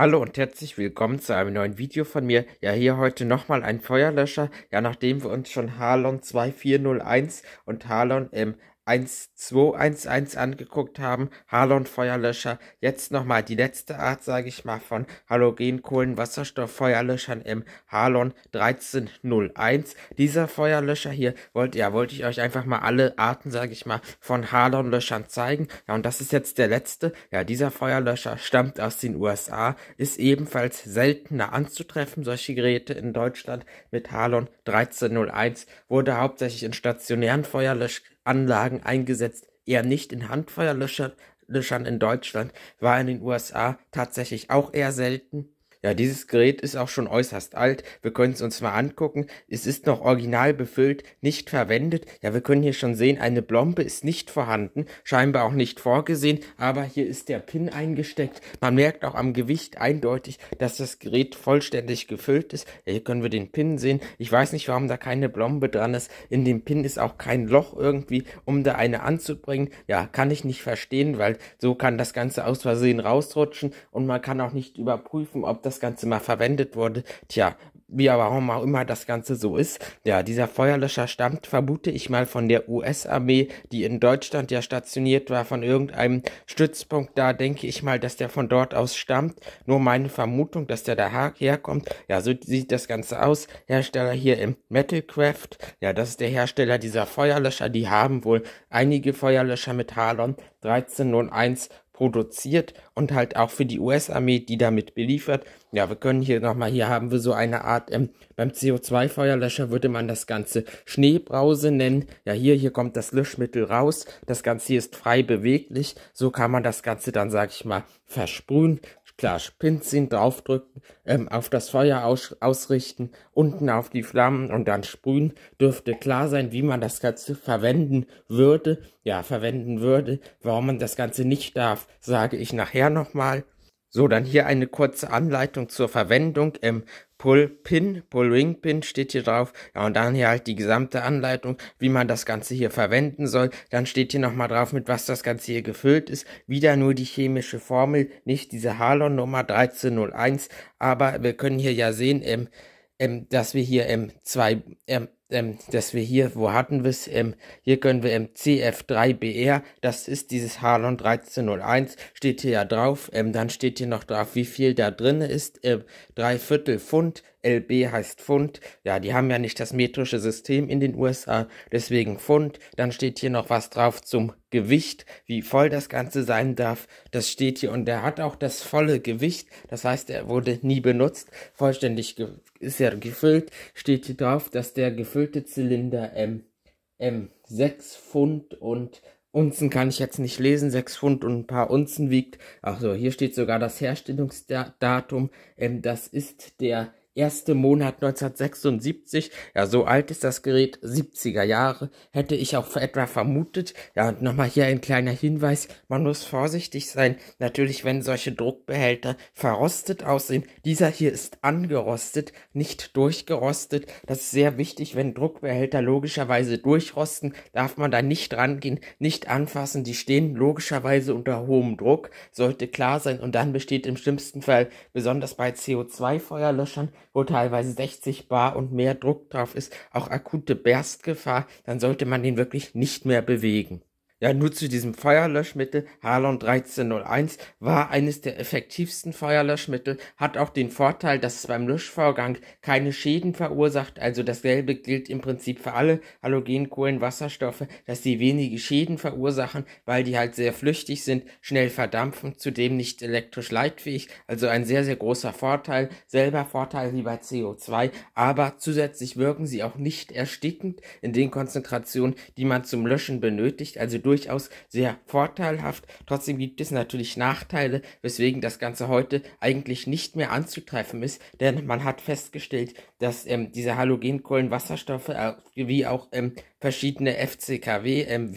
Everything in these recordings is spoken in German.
Hallo und herzlich willkommen zu einem neuen Video von mir. Ja, hier heute nochmal ein Feuerlöscher. Ja, nachdem wir uns schon Harlon 2401 und Harlon 1211 angeguckt haben, halon Feuerlöscher, jetzt nochmal die letzte Art, sage ich mal, von Halogenkohlenwasserstofffeuerlöschern im Halon 1301. Dieser Feuerlöscher hier, wollte, ja, wollte ich euch einfach mal alle Arten, sage ich mal, von halon löschern zeigen. Ja, und das ist jetzt der letzte. Ja, dieser Feuerlöscher stammt aus den USA, ist ebenfalls seltener anzutreffen. Solche Geräte in Deutschland mit Halon 1301 wurde hauptsächlich in stationären Feuerlöschern Anlagen eingesetzt, eher nicht in Handfeuerlöschern in Deutschland, war in den USA tatsächlich auch eher selten. Ja, dieses Gerät ist auch schon äußerst alt. Wir können es uns mal angucken. Es ist noch original befüllt, nicht verwendet. Ja, wir können hier schon sehen, eine Blombe ist nicht vorhanden, scheinbar auch nicht vorgesehen, aber hier ist der Pin eingesteckt. Man merkt auch am Gewicht eindeutig, dass das Gerät vollständig gefüllt ist. Ja, hier können wir den Pin sehen. Ich weiß nicht, warum da keine Blombe dran ist. In dem Pin ist auch kein Loch irgendwie, um da eine anzubringen. Ja, kann ich nicht verstehen, weil so kann das Ganze aus Versehen rausrutschen und man kann auch nicht überprüfen, ob das das Ganze mal verwendet wurde. Tja, wie warum auch immer das Ganze so ist. Ja, dieser Feuerlöscher stammt, vermute ich mal, von der US-Armee, die in Deutschland ja stationiert war, von irgendeinem Stützpunkt. Da denke ich mal, dass der von dort aus stammt. Nur meine Vermutung, dass der da herkommt. Ja, so sieht das Ganze aus. Hersteller hier im Metalcraft. Ja, das ist der Hersteller dieser Feuerlöscher. Die haben wohl einige Feuerlöscher mit Halon 1301 produziert und halt auch für die US-Armee, die damit beliefert. Ja, wir können hier nochmal, hier haben wir so eine Art, ähm, beim CO2-Feuerlöscher würde man das Ganze Schneebrause nennen. Ja, hier, hier kommt das Löschmittel raus. Das Ganze hier ist frei beweglich. So kann man das Ganze dann, sag ich mal, versprühen. Klar, Spinzin draufdrücken, ähm, auf das Feuer aus ausrichten, unten auf die Flammen und dann sprühen. Dürfte klar sein, wie man das Ganze verwenden würde. Ja, verwenden würde. Warum man das Ganze nicht darf, sage ich nachher nochmal. So, dann hier eine kurze Anleitung zur Verwendung im ähm, Pull-Pin, Pull-Ring-Pin steht hier drauf. Ja, und dann hier halt die gesamte Anleitung, wie man das Ganze hier verwenden soll. Dann steht hier nochmal drauf, mit was das Ganze hier gefüllt ist. Wieder nur die chemische Formel, nicht diese Halon Nummer 1301. Aber wir können hier ja sehen, ähm, ähm, dass wir hier ähm, zwei ähm, ähm, dass wir hier, wo hatten wir es, ähm, hier können wir im ähm, CF3BR, das ist dieses Halon 1301, steht hier ja drauf, ähm, dann steht hier noch drauf, wie viel da drin ist, ähm, drei Viertel Pfund, LB heißt Pfund, ja, die haben ja nicht das metrische System in den USA, deswegen Pfund, dann steht hier noch was drauf zum Gewicht, wie voll das Ganze sein darf, das steht hier und er hat auch das volle Gewicht, das heißt, er wurde nie benutzt, vollständig ist er gefüllt, steht hier drauf, dass der gefüllt gefüllte Zylinder M. M. 6 Pfund und Unzen kann ich jetzt nicht lesen, 6 Pfund und ein paar Unzen wiegt. Achso, hier steht sogar das Herstellungsdatum. Ähm, das ist der erste Monat 1976, ja, so alt ist das Gerät, 70er Jahre, hätte ich auch etwa vermutet. Ja, und nochmal hier ein kleiner Hinweis, man muss vorsichtig sein, natürlich, wenn solche Druckbehälter verrostet aussehen. Dieser hier ist angerostet, nicht durchgerostet. Das ist sehr wichtig, wenn Druckbehälter logischerweise durchrosten, darf man da nicht rangehen, nicht anfassen, die stehen logischerweise unter hohem Druck, sollte klar sein und dann besteht im schlimmsten Fall, besonders bei CO2-Feuerlöschern, wo teilweise 60 Bar und mehr Druck drauf ist, auch akute Berstgefahr, dann sollte man den wirklich nicht mehr bewegen. Ja, nur zu diesem Feuerlöschmittel, Harlon 1301, war eines der effektivsten Feuerlöschmittel, hat auch den Vorteil, dass es beim Löschvorgang keine Schäden verursacht, also dasselbe gilt im Prinzip für alle Halogenkohlenwasserstoffe, dass sie wenige Schäden verursachen, weil die halt sehr flüchtig sind, schnell verdampfen, zudem nicht elektrisch leitfähig, also ein sehr, sehr großer Vorteil, selber Vorteil wie bei CO2, aber zusätzlich wirken sie auch nicht erstickend in den Konzentrationen, die man zum Löschen benötigt, also durchaus sehr vorteilhaft. Trotzdem gibt es natürlich Nachteile, weswegen das Ganze heute eigentlich nicht mehr anzutreffen ist, denn man hat festgestellt, dass ähm, diese Halogenkohlenwasserstoffe äh, wie auch ähm, verschiedene FCKW-MV, ähm,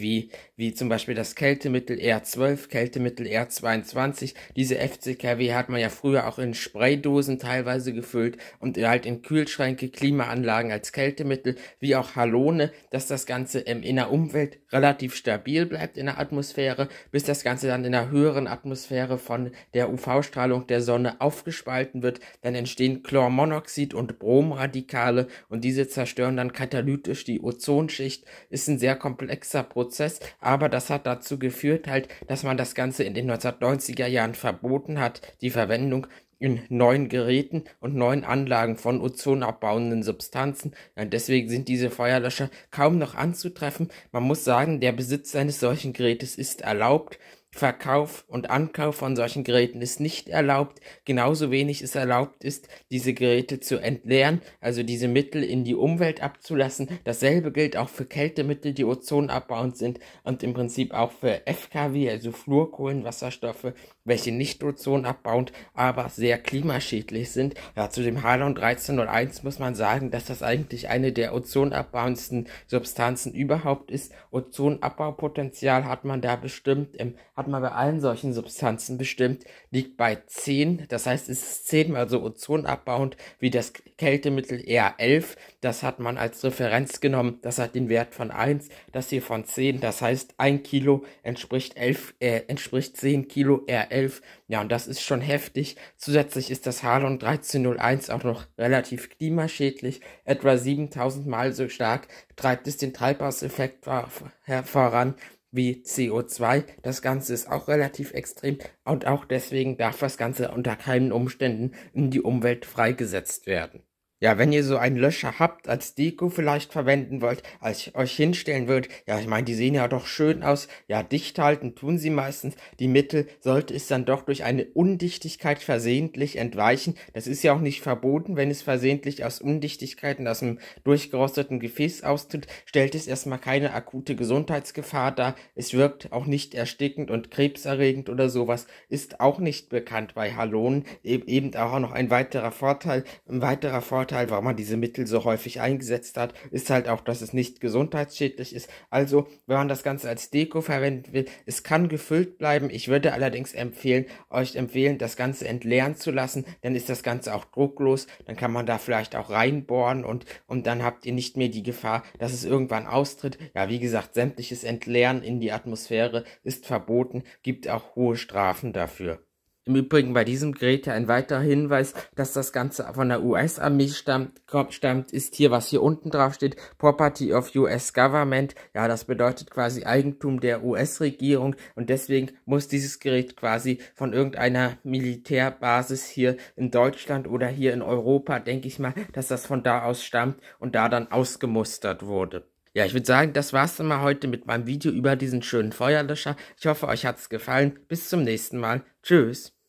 wie zum Beispiel das Kältemittel R12, Kältemittel R22. Diese FCKW hat man ja früher auch in Spraydosen teilweise gefüllt und halt in Kühlschränke, Klimaanlagen als Kältemittel, wie auch Halone, dass das Ganze ähm, in der Umwelt relativ stabil bleibt in der Atmosphäre, bis das Ganze dann in der höheren Atmosphäre von der UV-Strahlung der Sonne aufgespalten wird. Dann entstehen Chlormonoxid und Bromradikale und diese zerstören dann katalytisch die Ozonschicht Sicht ist ein sehr komplexer Prozess, aber das hat dazu geführt halt, dass man das Ganze in den 1990er Jahren verboten hat, die Verwendung in neuen Geräten und neuen Anlagen von ozonabbauenden Substanzen. Und deswegen sind diese Feuerlöscher kaum noch anzutreffen. Man muss sagen, der Besitz eines solchen Gerätes ist erlaubt. Verkauf und Ankauf von solchen Geräten ist nicht erlaubt, genauso wenig es erlaubt ist, diese Geräte zu entleeren, also diese Mittel in die Umwelt abzulassen. Dasselbe gilt auch für Kältemittel, die ozonabbauend sind und im Prinzip auch für FKW, also Fluorkohlenwasserstoffe welche nicht Ozon abbauend, aber sehr klimaschädlich sind. Ja, zu dem Halon 1301 muss man sagen, dass das eigentlich eine der ozonabbauendsten Substanzen überhaupt ist. Ozonabbaupotenzial hat man da bestimmt, ähm, hat man bei allen solchen Substanzen bestimmt, liegt bei 10. Das heißt, es ist 10 mal so ozonabbauend wie das Kältemittel R11 das hat man als Referenz genommen, das hat den Wert von 1, das hier von 10, das heißt 1 Kilo entspricht 11, äh, entspricht 10 Kilo R11, ja und das ist schon heftig. Zusätzlich ist das Halon 1301 auch noch relativ klimaschädlich, etwa 7000 Mal so stark treibt es den Treibhauseffekt voran, wie CO2. Das Ganze ist auch relativ extrem und auch deswegen darf das Ganze unter keinen Umständen in die Umwelt freigesetzt werden. Ja, wenn ihr so einen Löscher habt, als Deko vielleicht verwenden wollt, als ich euch hinstellen würdet, ja, ich meine, die sehen ja doch schön aus. Ja, dicht halten tun sie meistens. Die Mittel sollte es dann doch durch eine Undichtigkeit versehentlich entweichen. Das ist ja auch nicht verboten, wenn es versehentlich aus Undichtigkeiten aus einem durchgerosteten Gefäß austritt, stellt es erstmal keine akute Gesundheitsgefahr dar. Es wirkt auch nicht erstickend und krebserregend oder sowas, ist auch nicht bekannt bei Halonen. E-, eben auch noch ein weiterer Vorteil, ein weiterer Vorteil Vorteil, warum man diese Mittel so häufig eingesetzt hat, ist halt auch, dass es nicht gesundheitsschädlich ist. Also, wenn man das Ganze als Deko verwenden will, es kann gefüllt bleiben. Ich würde allerdings empfehlen, euch empfehlen, das Ganze entleeren zu lassen. Dann ist das Ganze auch drucklos. Dann kann man da vielleicht auch reinbohren und, und dann habt ihr nicht mehr die Gefahr, dass es irgendwann austritt. Ja, wie gesagt, sämtliches Entleeren in die Atmosphäre ist verboten, gibt auch hohe Strafen dafür. Im Übrigen bei diesem Gerät ja ein weiterer Hinweis, dass das Ganze von der US-Armee stammt, stammt, ist hier, was hier unten drauf steht, Property of US Government. Ja, das bedeutet quasi Eigentum der US-Regierung und deswegen muss dieses Gerät quasi von irgendeiner Militärbasis hier in Deutschland oder hier in Europa, denke ich mal, dass das von da aus stammt und da dann ausgemustert wurde. Ja, ich würde sagen, das war's dann mal heute mit meinem Video über diesen schönen Feuerlöscher. Ich hoffe, euch hat's gefallen. Bis zum nächsten Mal. Tschüss.